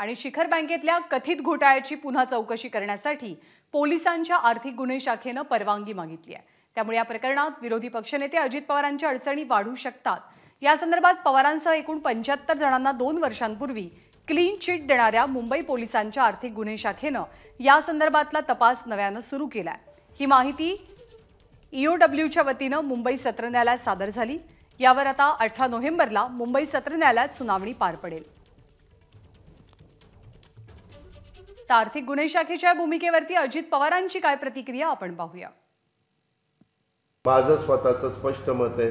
आणि शिखर बँकेतल्या कथित घोटाळ्याची पुन्हा चौकशी करण्यासाठी पोलिसांच्या आर्थिक गुन्हे शाखेनं परवानगी मागितली आहे त्यामुळे या प्रकरणात विरोधी पक्षनेते अजित पवारांच्या अडचणी वाढू शकतात या संदर्भात पवारांसह एकूण पंच्याहत्तर जणांना दोन वर्षांपूर्वी क्लीन चिट देणाऱ्या मुंबई पोलिसांच्या आर्थिक गुन्हे शाखेनं या संदर्भातला तपास नव्यानं सुरू केला ही माहिती ईओडब्ल्यूच्या वतीनं मुंबई सत्र न्यायालयात सादर झाली यावर आता अठरा नोव्हेंबरला मुंबई सत्र न्यायालयात सुनावणी पार पडेल तर आर्थिक गुन्हे शाखेच्या भूमिकेवरती अजित पवारांची काय प्रतिक्रिया आपण पाहूया माझं स्वतःचं स्पष्ट मत आहे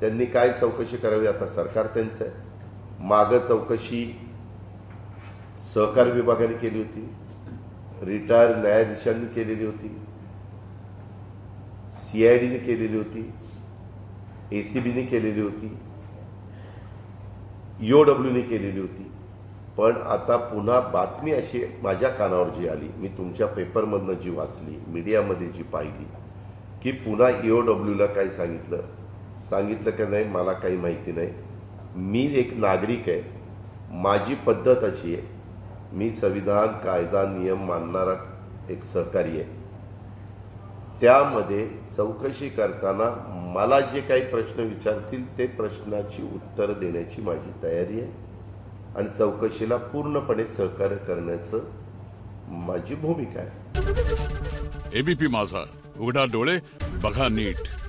त्यांनी काय चौकशी करावी आता सरकार त्यांचं आहे मागं चौकशी सहकार विभागाने केली होती रिटायर न्यायाधीशांनी केलेली होती सी आय डीने केलेली होती एसीबीने केलेली होती ईओडब्ल्यूने केलेली होती पण आता पुन्हा बातमी अशी माझ्या कानावर जी आली मी तुमच्या पेपरमधनं जी वाचली मीडियामध्ये जी पाहिली की पुन्हा ई e डब्ल्यूला काय सांगितलं सांगितलं का नाही मला काही माहिती नाही मी एक नागरिक आहे माझी पद्धत अशी आहे मी संविधान कायदा नियम मानणारा एक सहकारी आहे त्यामध्ये चौकशी करताना मला जे काही प्रश्न विचारतील ते प्रश्नाची उत्तरं देण्याची माझी तयारी आहे आणि चौकशीला पूर्णपणे सहकार्य करण्याचं माझी भूमिका आहे एबीपी माझा उघडा डोळे बघा नीट